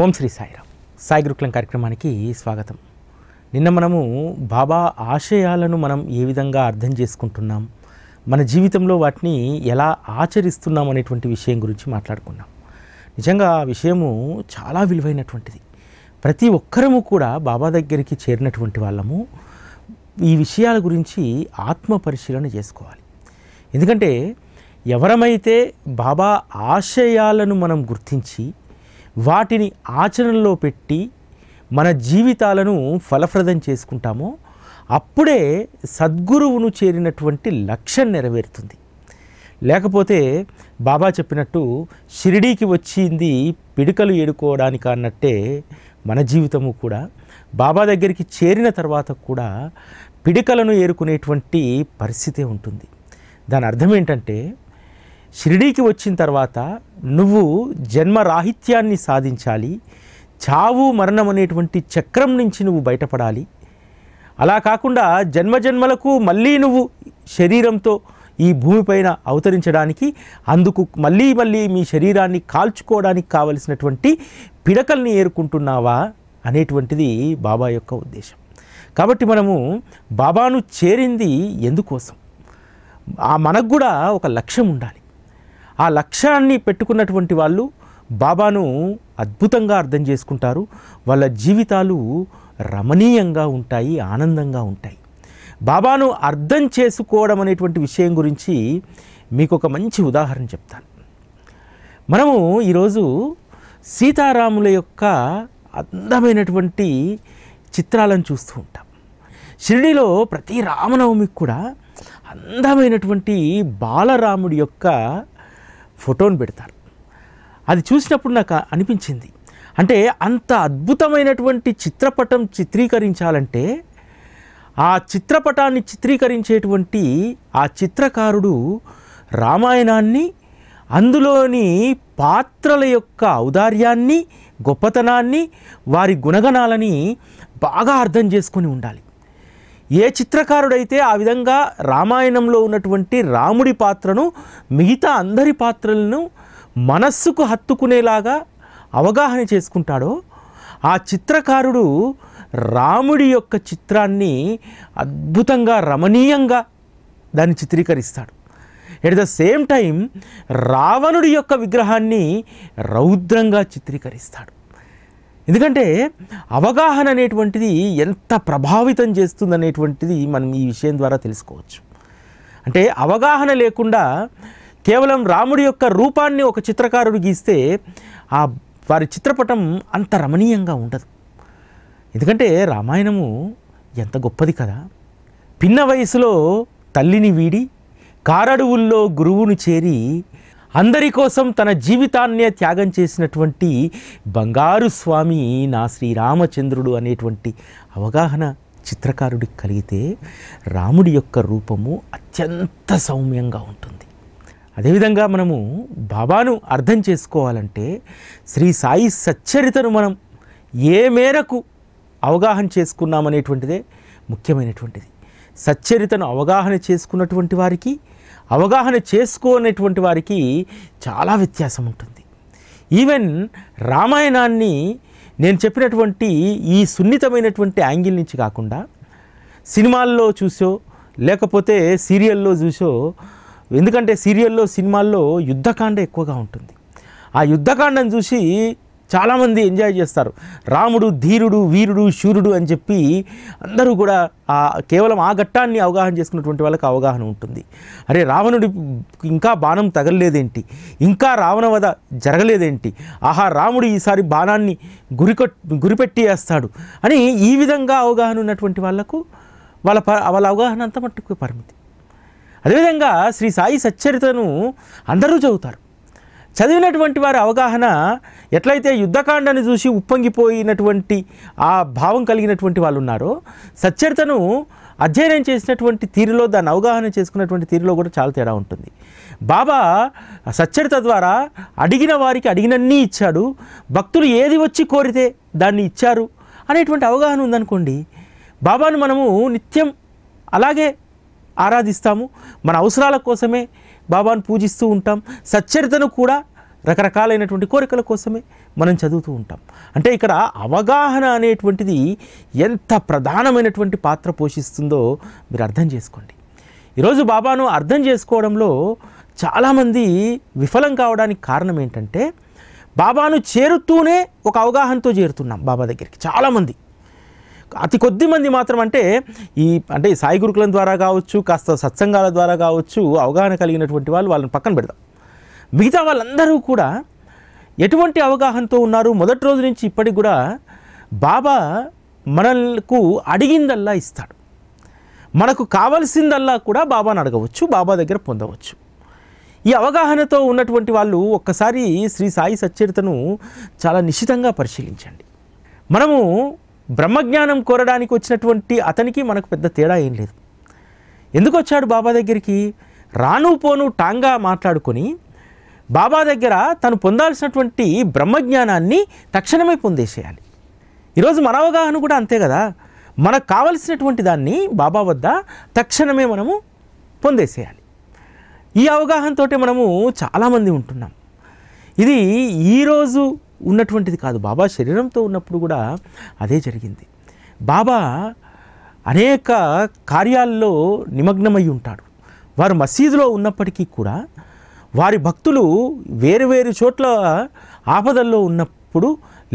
ఓం శ్రీ సాయిరామ్ సాయి గురుకులం కార్యక్రమానికి స్వాగతం నిన్న మనము బాబా ఆశయాలను మనం ఏ విధంగా అర్థం చేసుకుంటున్నాం మన జీవితంలో వాటిని ఎలా ఆచరిస్తున్నాం అనేటువంటి విషయం గురించి మాట్లాడుకున్నాం నిజంగా ఆ విషయము చాలా విలువైనటువంటిది ప్రతి ఒక్కరము కూడా బాబా దగ్గరికి చేరినటువంటి వాళ్ళము ఈ విషయాల గురించి ఆత్మ పరిశీలన చేసుకోవాలి ఎందుకంటే ఎవరమైతే బాబా ఆశయాలను మనం గుర్తించి వాటిని ఆచరణలో పెట్టి మన జీవితాలను ఫలప్రదం చేసుకుంటామో అప్పుడే సద్గురువును చేరినటువంటి లక్ష్యం నెరవేరుతుంది లేకపోతే బాబా చెప్పినట్టు షిరిడీకి వచ్చింది పిడికలు ఏడుకోవడానికి అన్నట్టే మన జీవితము కూడా బాబా దగ్గరికి చేరిన తర్వాత కూడా పిడికలను ఏరుకునేటువంటి పరిస్థితే ఉంటుంది దాని అర్థం ఏంటంటే షిరిడీకి వచ్చిన తర్వాత నువ్వు జన్మరాహిత్యాన్ని సాధించాలి చావు మరణం అనేటువంటి చక్రం నుంచి నువ్వు బయటపడాలి అలా కాకుండా జన్మజన్మలకు మళ్ళీ నువ్వు శరీరంతో ఈ భూమిపైన అవతరించడానికి అందుకు మళ్ళీ మళ్ళీ మీ శరీరాన్ని కాల్చుకోవడానికి కావలసినటువంటి పిడకల్ని ఏరుకుంటున్నావా అనేటువంటిది బాబా యొక్క ఉద్దేశం కాబట్టి మనము బాబాను చేరింది ఎందుకోసం మనకు కూడా ఒక లక్ష్యం ఉండాలి ఆ లక్ష్యాన్ని పెట్టుకున్నటువంటి వాళ్ళు బాబాను అద్భుతంగా అర్థం చేసుకుంటారు వాళ్ళ జీవితాలు రమణీయంగా ఉంటాయి ఆనందంగా ఉంటాయి బాబాను అర్థం చేసుకోవడం అనేటువంటి విషయం గురించి మీకు ఒక మంచి ఉదాహరణ చెప్తాను మనము ఈరోజు సీతారాముల యొక్క అందమైనటువంటి చిత్రాలను చూస్తూ ఉంటాం షిరిడిలో ప్రతి రామనవమికి కూడా అందమైనటువంటి బాలరాముడి యొక్క ఫోటోను పెడతారు అది చూసినప్పుడు నాకు అనిపించింది అంటే అంత అద్భుతమైనటువంటి చిత్రపటం చిత్రీకరించాలంటే ఆ చిత్రపటాన్ని చిత్రీకరించేటువంటి ఆ చిత్రకారుడు రామాయణాన్ని అందులోని పాత్రల యొక్క ఔదార్యాన్ని గొప్పతనాన్ని వారి గుణగణాలని బాగా అర్థం చేసుకొని ఉండాలి ఏ చిత్రకారుడైతే ఆ విధంగా రామాయణంలో ఉన్నటువంటి రాముడి పాత్రను మిగతా అందరి పాత్రలను మనస్సుకు హత్తుకునేలాగా అవగాహన చేసుకుంటాడో ఆ చిత్రకారుడు రాముడి యొక్క చిత్రాన్ని అద్భుతంగా రమణీయంగా దాన్ని చిత్రీకరిస్తాడు ఎట్ ద సేమ్ టైం రావణుడి యొక్క విగ్రహాన్ని రౌద్రంగా చిత్రీకరిస్తాడు ఎందుకంటే అవగాహన అనేటువంటిది ఎంత ప్రభావితం చేస్తుందనేటువంటిది మనం ఈ విషయం ద్వారా తెలుసుకోవచ్చు అంటే అవగాహన లేకుండా కేవలం రాముడి యొక్క రూపాన్ని ఒక చిత్రకారుడు గీస్తే ఆ వారి చిత్రపటం అంత రమణీయంగా ఉండదు ఎందుకంటే రామాయణము ఎంత గొప్పది కదా పిన్న వయసులో తల్లిని వీడి కారడువుల్లో గురువును చేరి అందరి కోసం తన జీవితాన్నే త్యాగం చేసినటువంటి బంగారు స్వామి నా శ్రీరామచంద్రుడు అనేటువంటి అవగాహన చిత్రకారుడికి కలిగితే రాముడి యొక్క రూపము అత్యంత సౌమ్యంగా ఉంటుంది అదేవిధంగా మనము బాబాను అర్థం చేసుకోవాలంటే శ్రీ సాయి సచ్చరితను మనం ఏ మేరకు అవగాహన చేసుకున్నామనేటువంటిదే ముఖ్యమైనటువంటిది సచ్చరితను అవగాహన చేసుకున్నటువంటి వారికి అవగాహన చేసుకోనటువంటి వారికి చాలా వ్యత్యాసం ఉంటుంది ఈవెన్ రామాయణాన్ని నేను చెప్పినటువంటి ఈ సున్నితమైనటువంటి యాంగిల్ నుంచి కాకుండా సినిమాల్లో చూసో లేకపోతే సీరియల్లో చూసో ఎందుకంటే సీరియల్లో సినిమాల్లో యుద్ధకాండ ఎక్కువగా ఉంటుంది ఆ యుద్ధకాండను చూసి చాలామంది ఎంజాయ్ చేస్తారు రాముడు ధీరుడు వీరుడు శూరుడు అని చెప్పి అందరూ కూడా ఆ కేవలం ఆ ఘట్టాన్ని అవగాహన చేసుకున్నటువంటి వాళ్ళకి అవగాహన ఉంటుంది అరే రావణుడి ఇంకా బాణం తగలలేదేంటి ఇంకా రావణవధ జరగలేదేంటి ఆహా రాముడు ఈసారి బాణాన్ని గురిపెట్టి గురిపెట్టేస్తాడు అని ఈ విధంగా అవగాహన ఉన్నటువంటి వాళ్ళకు వాళ్ళ వాళ్ళ అవగాహన అంత మట్టుకు పరిమితి అదేవిధంగా శ్రీ సాయి సచ్చరితను అందరూ చదువుతారు చదివినటువంటి వారి అవగాహన ఎట్లయితే యుద్ధకాండను చూసి ఉప్పొంగిపోయినటువంటి ఆ భావం కలిగినటువంటి వాళ్ళు ఉన్నారో సచ్చరితను అధ్యయనం చేసినటువంటి తీరులో దాన్ని అవగాహన చేసుకున్నటువంటి తీరులో కూడా చాలా తేడా ఉంటుంది బాబా సచ్చరిత ద్వారా అడిగిన వారికి అడిగినన్నీ ఇచ్చాడు భక్తులు ఏది వచ్చి కోరితే దాన్ని ఇచ్చారు అనేటువంటి అవగాహన ఉందనుకోండి బాబాను మనము నిత్యం అలాగే ఆరాధిస్తాము మన అవసరాల కోసమే బాబాను పూజిస్తూ ఉంటాం సచ్చరితను కూడా రకరకాలైనటువంటి కోరికల కోసమే మనం చదువుతూ ఉంటాం అంటే ఇక్కడ అవగాహన అనేటువంటిది ఎంత ప్రధానమైనటువంటి పాత్ర పోషిస్తుందో మీరు అర్థం చేసుకోండి ఈరోజు బాబాను అర్థం చేసుకోవడంలో చాలామంది విఫలం కావడానికి కారణం ఏంటంటే బాబాను చేరుతూనే ఒక అవగాహనతో చేరుతున్నాం బాబా దగ్గరికి చాలామంది అతి కొద్ది మంది మాత్రం అంటే ఈ అంటే సాయి గురుకులం ద్వారా కావచ్చు కాస్త సత్సంగాల ద్వారా కావచ్చు అవగాహన కలిగినటువంటి వాళ్ళు వాళ్ళని పక్కన పెడతాం మిగతా వాళ్ళందరూ కూడా ఎటువంటి అవగాహనతో ఉన్నారు మొదటి రోజు నుంచి ఇప్పటికి కూడా బాబా మనకు అడిగిందల్లా ఇస్తాడు మనకు కావలసిందల్లా కూడా బాబాను అడగవచ్చు బాబా దగ్గర పొందవచ్చు ఈ అవగాహనతో ఉన్నటువంటి వాళ్ళు ఒక్కసారి శ్రీ సాయి సచ్చరితను చాలా నిశ్చితంగా పరిశీలించండి మనము బ్రహ్మజ్ఞానం కోరడానికి వచ్చినటువంటి అతనికి మనకు పెద్ద తేడా ఏం లేదు ఎందుకు వచ్చాడు బాబా దగ్గరికి రాను పోను టాంగా మాట్లాడుకొని బాబా దగ్గర తను పొందాల్సినటువంటి బ్రహ్మజ్ఞానాన్ని తక్షణమే పొందేసేయాలి ఈరోజు మన అవగాహన కూడా అంతే కదా మనకు కావలసినటువంటి దాన్ని బాబా వద్ద తక్షణమే మనము పొందేసేయాలి ఈ అవగాహనతోటే మనము చాలామంది ఉంటున్నాం ఇది ఈరోజు ఉన్నటువంటిది కాదు బాబా శరీరంతో ఉన్నప్పుడు కూడా అదే జరిగింది బాబా అనేక కార్యాల్లో నిమగ్నమై ఉంటాడు వారు మసీదులో ఉన్నప్పటికీ కూడా వారి భక్తులు వేరు వేరు చోట్ల ఆపదల్లో ఉన్నప్పుడు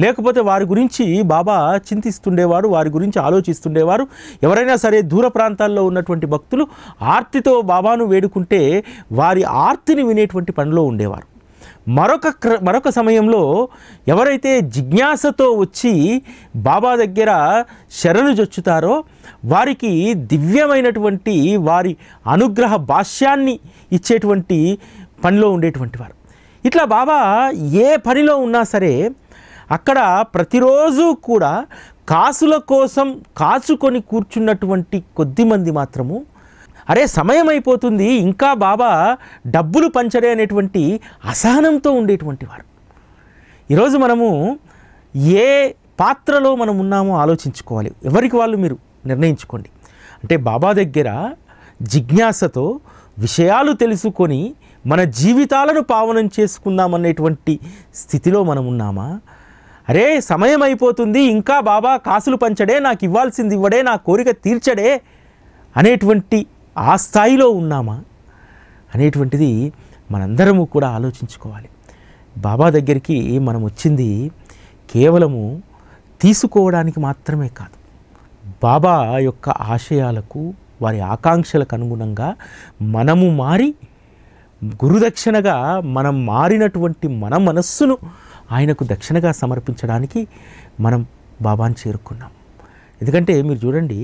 లేకపోతే వారి గురించి బాబా చింతిస్తుండేవారు వారి గురించి ఆలోచిస్తుండేవారు ఎవరైనా సరే దూర ప్రాంతాల్లో ఉన్నటువంటి భక్తులు ఆర్తితో బాబాను వేడుకుంటే వారి ఆర్తిని వినేటువంటి పనిలో ఉండేవారు మరొక మరొక సమయంలో ఎవరైతే జిజ్ఞాసతో వచ్చి బాబా దగ్గర శరణు జొచ్చుతారో వారికి దివ్యమైనటువంటి వారి అనుగ్రహ భాష్యాన్ని ఇచ్చేటువంటి పనిలో ఉండేటువంటి వారు ఇట్లా బాబా ఏ పనిలో ఉన్నా సరే అక్కడ ప్రతిరోజు కూడా కాసుల కోసం కాచుకొని కూర్చున్నటువంటి కొద్దిమంది మాత్రము అరే సమయం అయిపోతుంది ఇంకా బాబా డబ్బులు పంచరే అనేటువంటి అసహనంతో ఉండేటువంటి వారు ఈరోజు మనము ఏ పాత్రలో మనం ఉన్నామో ఆలోచించుకోవాలి ఎవరికి వాళ్ళు మీరు నిర్ణయించుకోండి అంటే బాబా దగ్గర జిజ్ఞాసతో విషయాలు తెలుసుకొని మన జీవితాలను పావనం చేసుకుందామనేటువంటి స్థితిలో మనం ఉన్నామా అరే సమయం అయిపోతుంది ఇంకా బాబా కాసులు పంచడే నాకు ఇవ్వాల్సింది ఇవ్వడే నా కోరిక తీర్చడే అనేటువంటి ఆ స్థాయిలో ఉన్నామా అనేటువంటిది మనందరము కూడా ఆలోచించుకోవాలి బాబా దగ్గరికి మనం వచ్చింది కేవలము తీసుకోవడానికి మాత్రమే కాదు బాబా యొక్క ఆశయాలకు వారి ఆకాంక్షలకు అనుగుణంగా మనము మారి గురుదక్షిణగా మనం మారినటువంటి మన మనస్సును ఆయనకు దక్షిణగా సమర్పించడానికి మనం బాబాను చేరుకున్నాం ఎందుకంటే మీరు చూడండి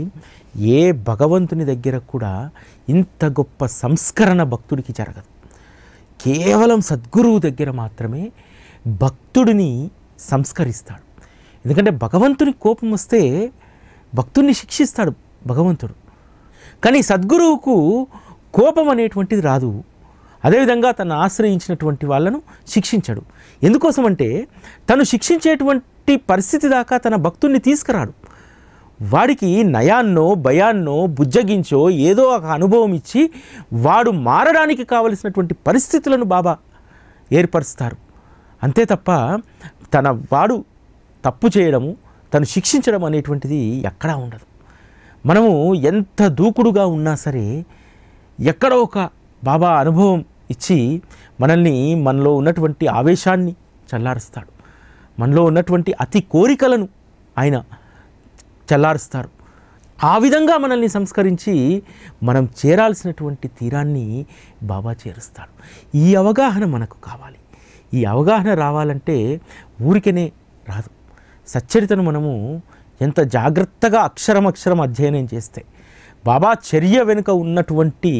ఏ భగవంతుని దగ్గర కూడా ఇంత గొప్ప సంస్కరణ భక్తుడికి జరగదు కేవలం సద్గురువు దగ్గర మాత్రమే భక్తుడిని సంస్కరిస్తాడు ఎందుకంటే భగవంతుని కోపం వస్తే భక్తుడిని శిక్షిస్తాడు భగవంతుడు కానీ సద్గురువుకు కోపం అనేటువంటిది రాదు అదేవిధంగా తను ఆశ్రయించినటువంటి వాళ్ళను శిక్షించడు ఎందుకోసమంటే తను శిక్షించేటువంటి పరిస్థితి దాకా తన భక్తుడిని తీసుకురాడు వాడికి నయాన్నో భయాన్నో బుజ్జగించో ఏదో ఒక అనుభవం ఇచ్చి వాడు మారడానికి కావలసినటువంటి పరిస్థితులను బాబా ఏర్పరుస్తారు అంతే తప్ప తన వాడు తప్పు చేయడము తను శిక్షించడం అనేటువంటిది ఎక్కడా ఉండదు మనము ఎంత దూకుడుగా ఉన్నా సరే ఎక్కడో ఒక బాబా అనుభవం ఇచ్చి మనల్ని మనలో ఉన్నటువంటి ఆవేశాన్ని చల్లారుస్తాడు మనలో ఉన్నటువంటి అతి కోరికలను ఆయన చల్లారుస్తారు ఆ విధంగా మనల్ని సంస్కరించి మనం చేరాల్సినటువంటి తీరాన్ని బాబా చేరుస్తాడు ఈ అవగాహన మనకు కావాలి ఈ అవగాహన రావాలంటే ఊరికనే రాదు సచ్చరితను మనము ఎంత జాగ్రత్తగా అక్షరం అక్షరం అధ్యయనం చేస్తే బాబా చర్య వెనుక ఉన్నటువంటి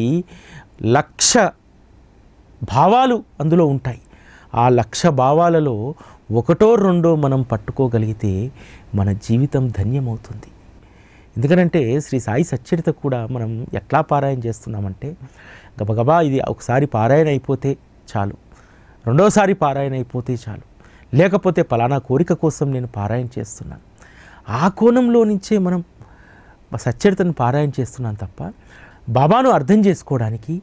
లక్ష భావాలు అందులో ఉంటాయి ఆ లక్ష భావాలలో ఒకటో రెండో మనం పట్టుకోగలిగితే మన జీవితం ధన్యమవుతుంది ఎందుకనంటే శ్రీ సాయి సచ్చరిత కూడా మనం ఎట్లా పారాయణ చేస్తున్నామంటే గబగబా ఇది ఒకసారి పారాయణ అయిపోతే చాలు రెండోసారి పారాయణ అయిపోతే చాలు లేకపోతే పలానా కోరిక కోసం నేను పారాయణ చేస్తున్నాను ఆ కోణంలో నుంచే మనం సచ్చరితను పారాయణ చేస్తున్నాం తప్ప బాబాను అర్థం చేసుకోవడానికి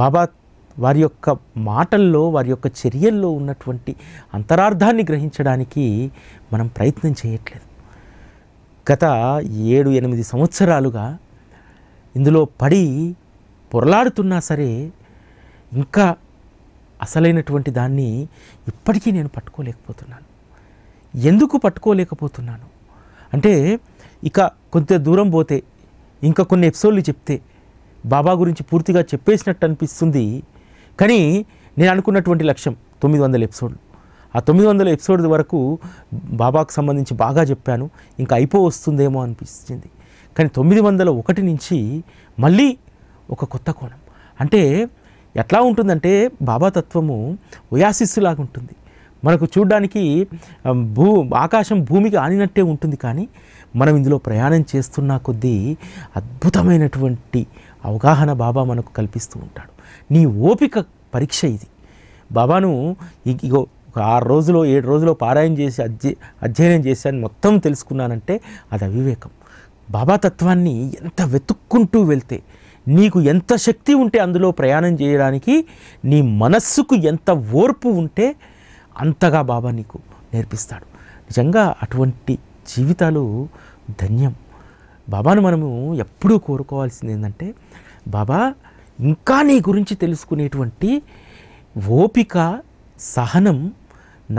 బాబా వారి యొక్క మాటల్లో వారి యొక్క చర్యల్లో ఉన్నటువంటి అంతరార్థాన్ని గ్రహించడానికి మనం ప్రయత్నం చేయట్లేదు గత ఏడు ఎనిమిది సంవత్సరాలుగా ఇందులో పడి పొరలాడుతున్నా సరే ఇంకా అసలైనటువంటి దాన్ని ఇప్పటికీ నేను పట్టుకోలేకపోతున్నాను ఎందుకు పట్టుకోలేకపోతున్నాను అంటే ఇక కొంత దూరం పోతే ఇంకా కొన్ని ఎపిసోడ్లు చెప్తే బాబా గురించి పూర్తిగా చెప్పేసినట్టు అనిపిస్తుంది కానీ నేను అనుకున్నటువంటి లక్ష్యం తొమ్మిది వందల ఎపిసోడ్లు ఆ తొమ్మిది వందల ఎపిసోడ్ వరకు బాబాకు సంబంధించి బాగా చెప్పాను ఇంకా అయిపో వస్తుందేమో అనిపించింది కానీ తొమ్మిది వందల ఒకటి నుంచి మళ్ళీ ఒక కొత్త కోణం అంటే ఎట్లా ఉంటుందంటే బాబా తత్వము లాగా ఉంటుంది మనకు చూడడానికి భూ ఆకాశం భూమికి ఆనినట్టే ఉంటుంది కానీ మనం ఇందులో ప్రయాణం చేస్తున్న కొద్దీ అద్భుతమైనటువంటి అవగాహన బాబా మనకు కల్పిస్తూ ఉంటాడు నీ ఓపిక పరీక్ష ఇది బాబాను ఇగో ఒక ఆరు రోజులో ఏడు రోజులో పారాయణ చేసి అధ్య అధ్యయనం చేశాను మొత్తం తెలుసుకున్నానంటే అది అవివేకం బాబా తత్వాన్ని ఎంత వెతుక్కుంటూ వెళ్తే నీకు ఎంత శక్తి ఉంటే అందులో ప్రయాణం చేయడానికి నీ మనస్సుకు ఎంత ఓర్పు ఉంటే అంతగా బాబా నీకు నేర్పిస్తాడు నిజంగా అటువంటి జీవితాలు ధన్యం బాబాను మనము ఎప్పుడూ కోరుకోవాల్సింది ఏంటంటే బాబా ఇంకా నీ గురించి తెలుసుకునేటువంటి ఓపిక సహనం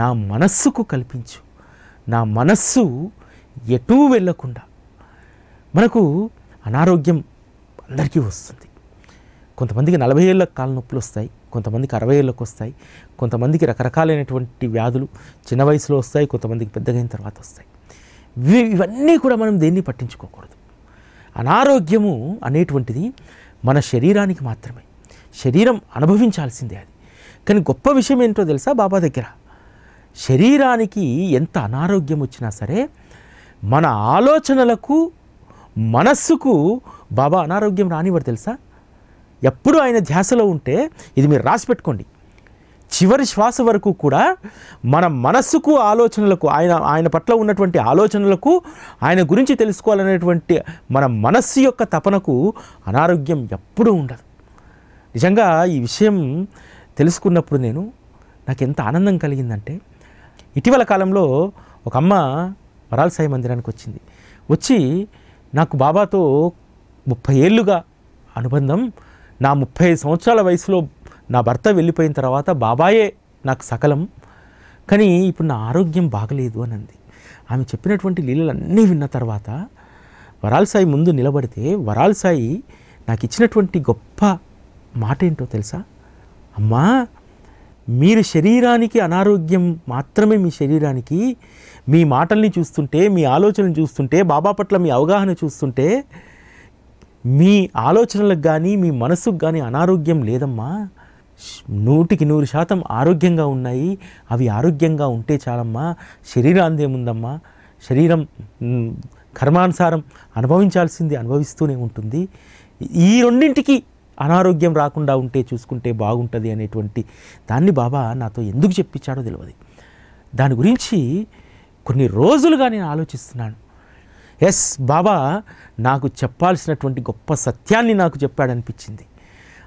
నా మనస్సుకు కల్పించు నా మనస్సు ఎటూ వెళ్ళకుండా మనకు అనారోగ్యం అందరికీ వస్తుంది కొంతమందికి నలభై ఏళ్ళ కాలనొప్పులు వస్తాయి కొంతమందికి అరవై ఏళ్ళకు వస్తాయి కొంతమందికి రకరకాలైనటువంటి వ్యాధులు చిన్న వయసులో వస్తాయి కొంతమందికి పెద్దగైన తర్వాత వస్తాయి ఇవన్నీ కూడా మనం దేన్ని పట్టించుకోకూడదు అనారోగ్యము అనేటువంటిది మన శరీరానికి మాత్రమే శరీరం అనుభవించాల్సిందే అది కానీ గొప్ప విషయం ఏంటో తెలుసా బాబా దగ్గర శరీరానికి ఎంత అనారోగ్యం వచ్చినా సరే మన ఆలోచనలకు మనస్సుకు బాబా అనారోగ్యం రానివ్వరు తెలుసా ఎప్పుడు ఆయన ధ్యాసలో ఉంటే ఇది మీరు రాసి పెట్టుకోండి చివరి శ్వాస వరకు కూడా మన మనస్సుకు ఆలోచనలకు ఆయన ఆయన పట్ల ఉన్నటువంటి ఆలోచనలకు ఆయన గురించి తెలుసుకోవాలనేటువంటి మన మనస్సు యొక్క తపనకు అనారోగ్యం ఎప్పుడూ ఉండదు నిజంగా ఈ విషయం తెలుసుకున్నప్పుడు నేను నాకు ఎంత ఆనందం కలిగిందంటే ఇటీవల కాలంలో ఒక అమ్మ వరాలసాయి మందిరానికి వచ్చింది వచ్చి నాకు బాబాతో ముప్పై ఏళ్ళుగా అనుబంధం నా ముప్పై సంవత్సరాల వయసులో నా భర్త వెళ్ళిపోయిన తర్వాత బాబాయే నాకు సకలం కానీ ఇప్పుడు నా ఆరోగ్యం బాగలేదు అని అంది ఆమె చెప్పినటువంటి లీలలన్నీ విన్న తర్వాత వరాలసాయి సాయి ముందు నిలబడితే వరాలసాయి నాకు ఇచ్చినటువంటి గొప్ప మాట ఏంటో తెలుసా అమ్మా మీరు శరీరానికి అనారోగ్యం మాత్రమే మీ శరీరానికి మీ మాటల్ని చూస్తుంటే మీ ఆలోచనలు చూస్తుంటే బాబా పట్ల మీ అవగాహన చూస్తుంటే మీ ఆలోచనలకు కానీ మీ మనసుకు కానీ అనారోగ్యం లేదమ్మా నూటికి నూరు శాతం ఆరోగ్యంగా ఉన్నాయి అవి ఆరోగ్యంగా ఉంటే చాలమ్మా శరీరాందేముందమ్మా శరీరం కర్మానుసారం అనుభవించాల్సింది అనుభవిస్తూనే ఉంటుంది ఈ రెండింటికి అనారోగ్యం రాకుండా ఉంటే చూసుకుంటే బాగుంటుంది అనేటువంటి దాన్ని బాబా నాతో ఎందుకు చెప్పించాడో తెలియదు దాని గురించి కొన్ని రోజులుగా నేను ఆలోచిస్తున్నాను ఎస్ బాబా నాకు చెప్పాల్సినటువంటి గొప్ప సత్యాన్ని నాకు చెప్పాడనిపించింది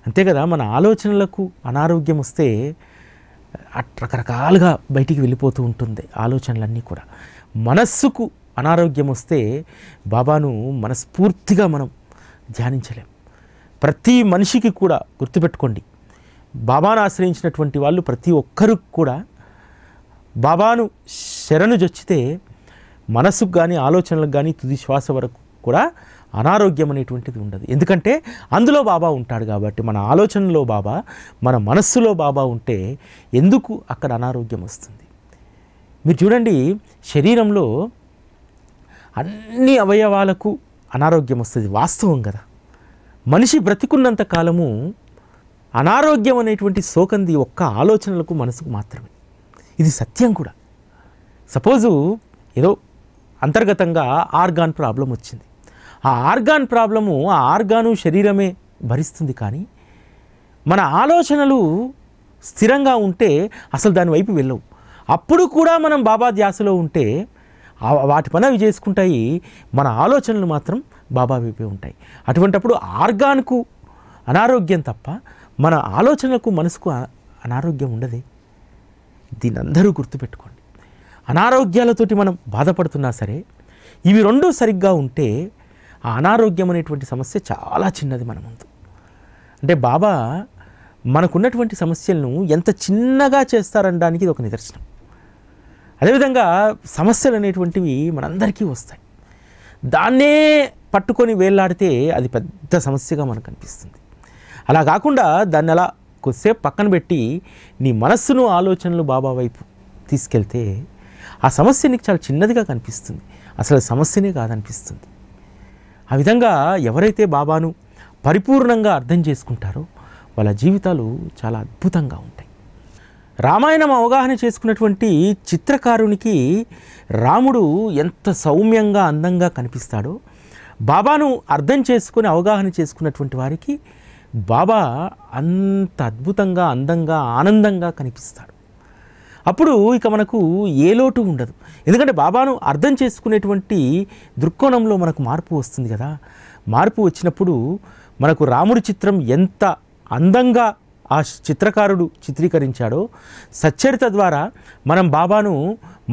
అంతే కదా మన ఆలోచనలకు అనారోగ్యం వస్తే రకరకాలుగా బయటికి వెళ్ళిపోతూ ఉంటుంది ఆలోచనలన్నీ కూడా మనస్సుకు అనారోగ్యం వస్తే బాబాను మనస్ఫూర్తిగా మనం ధ్యానించలేం ప్రతి మనిషికి కూడా గుర్తుపెట్టుకోండి బాబాను ఆశ్రయించినటువంటి వాళ్ళు ప్రతి ఒక్కరికి కూడా బాబాను శరణు జొచ్చితే మనసుకు కానీ ఆలోచనలకు కానీ తుది శ్వాస వరకు కూడా అనారోగ్యం అనేటువంటిది ఉండదు ఎందుకంటే అందులో బాబా ఉంటాడు కాబట్టి మన ఆలోచనలో బాబా మన మనస్సులో బాబా ఉంటే ఎందుకు అక్కడ అనారోగ్యం వస్తుంది మీరు చూడండి శరీరంలో అన్ని అవయవాలకు అనారోగ్యం వస్తుంది వాస్తవం కదా మనిషి బ్రతికున్నంత కాలము అనారోగ్యం అనేటువంటి సోకంది ఒక్క ఆలోచనలకు మనసుకు మాత్రమే ఇది సత్యం కూడా సపోజు ఏదో అంతర్గతంగా ఆర్గాన్ ప్రాబ్లం వచ్చింది ఆ ఆర్గాన్ ప్రాబ్లము ఆ ఆర్గాను శరీరమే భరిస్తుంది కానీ మన ఆలోచనలు స్థిరంగా ఉంటే అసలు దానివైపు వెళ్ళవు అప్పుడు కూడా మనం బాబా ధ్యాసలో ఉంటే వాటి పని అవి చేసుకుంటాయి మన ఆలోచనలు మాత్రం బాబా వైపే ఉంటాయి అటువంటప్పుడు ఆర్గాన్కు అనారోగ్యం తప్ప మన ఆలోచనలకు మనసుకు అనారోగ్యం ఉండదే దీని అందరూ గుర్తుపెట్టుకోండి అనారోగ్యాలతోటి మనం బాధపడుతున్నా సరే ఇవి రెండూ సరిగ్గా ఉంటే అనారోగ్యం అనేటువంటి సమస్య చాలా చిన్నది మన ముందు అంటే బాబా మనకున్నటువంటి సమస్యలను ఎంత చిన్నగా చేస్తారనడానికి ఇది ఒక నిదర్శనం అదేవిధంగా సమస్యలు అనేటువంటివి మనందరికీ వస్తాయి దాన్నే పట్టుకొని వేళ్లాడితే అది పెద్ద సమస్యగా మనకు అనిపిస్తుంది అలా కాకుండా దాన్ని అలా కొద్దిసేపు పక్కన పెట్టి నీ మనస్సును ఆలోచనలు బాబా వైపు తీసుకెళ్తే ఆ సమస్య నీకు చాలా చిన్నదిగా కనిపిస్తుంది అసలు సమస్యనే కాదనిపిస్తుంది ఆ విధంగా ఎవరైతే బాబాను పరిపూర్ణంగా అర్థం చేసుకుంటారో వాళ్ళ జీవితాలు చాలా అద్భుతంగా ఉంటాయి రామాయణం అవగాహన చేసుకున్నటువంటి చిత్రకారునికి రాముడు ఎంత సౌమ్యంగా అందంగా కనిపిస్తాడో బాబాను అర్థం చేసుకుని అవగాహన చేసుకున్నటువంటి వారికి బాబా అంత అద్భుతంగా అందంగా ఆనందంగా కనిపిస్తాడు అప్పుడు ఇక మనకు ఏ లోటు ఉండదు ఎందుకంటే బాబాను అర్థం చేసుకునేటువంటి దృక్కోణంలో మనకు మార్పు వస్తుంది కదా మార్పు వచ్చినప్పుడు మనకు రాముడి చిత్రం ఎంత అందంగా ఆ చిత్రకారుడు చిత్రీకరించాడో సచ్చరిత ద్వారా మనం బాబాను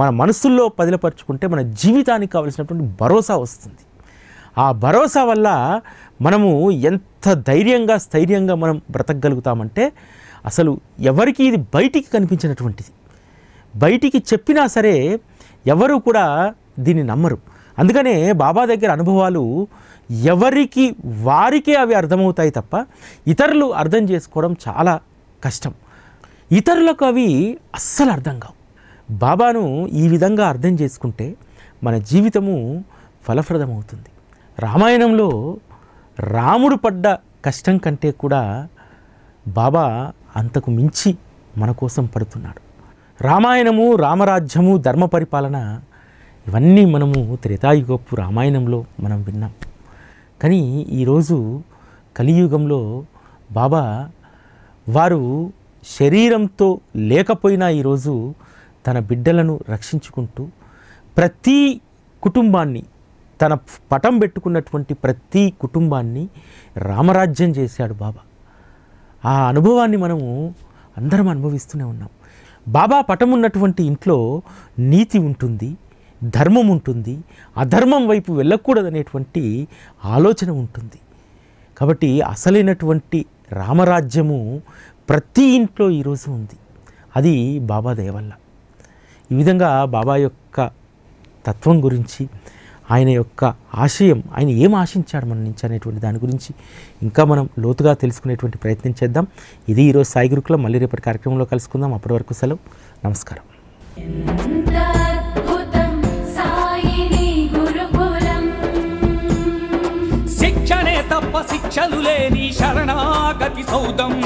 మన మనసుల్లో పదిలపరుచుకుంటే మన జీవితానికి కావలసినటువంటి భరోసా వస్తుంది ఆ భరోసా వల్ల మనము ఎంత ధైర్యంగా స్థైర్యంగా మనం బ్రతకగలుగుతామంటే అసలు ఎవరికి ఇది బయటికి కనిపించినటువంటిది బయటికి చెప్పినా సరే ఎవరు కూడా దీన్ని నమ్మరు అందుకనే బాబా దగ్గర అనుభవాలు ఎవరికి వారికే అవి అర్థమవుతాయి తప్ప ఇతరులు అర్థం చేసుకోవడం చాలా కష్టం ఇతరులకు అవి అస్సలు అర్థం కావు బాబాను ఈ విధంగా అర్థం చేసుకుంటే మన జీవితము ఫలప్రదమవుతుంది రామాయణంలో రాముడు పడ్డ కష్టం కంటే కూడా బాబా అంతకు మించి మన కోసం పడుతున్నాడు రామాయణము రామరాజ్యము ధర్మ పరిపాలన ఇవన్నీ మనము త్రేతాయుగపు రామాయణంలో మనం విన్నాం కానీ ఈరోజు కలియుగంలో బాబా వారు శరీరంతో లేకపోయినా ఈరోజు తన బిడ్డలను రక్షించుకుంటూ ప్రతి కుటుంబాన్ని తన పటం పెట్టుకున్నటువంటి ప్రతి కుటుంబాన్ని రామరాజ్యం చేశాడు బాబా ఆ అనుభవాన్ని మనము అందరం అనుభవిస్తూనే ఉన్నాం బాబా పటం ఉన్నటువంటి ఇంట్లో నీతి ఉంటుంది ధర్మం ఉంటుంది అధర్మం వైపు వెళ్ళకూడదనేటువంటి ఆలోచన ఉంటుంది కాబట్టి అసలైనటువంటి రామరాజ్యము ప్రతి ఇంట్లో ఈరోజు ఉంది అది బాబా దయవల్ల ఈ విధంగా బాబా యొక్క తత్వం గురించి ఆయన యొక్క ఆశయం ఆయన ఏం ఆశించాడు మన నుంచి అనేటువంటి దాని గురించి ఇంకా మనం లోతుగా తెలుసుకునేటువంటి ప్రయత్నం చేద్దాం ఇది ఈరోజు సాయి గురుకులం మళ్ళీ రేపటి కార్యక్రమంలో కలుసుకుందాం అప్పటి వరకు సెలవు నమస్కారం శిక్షణే తప్ప శిక్షలు లేని శరణాగతి సౌదం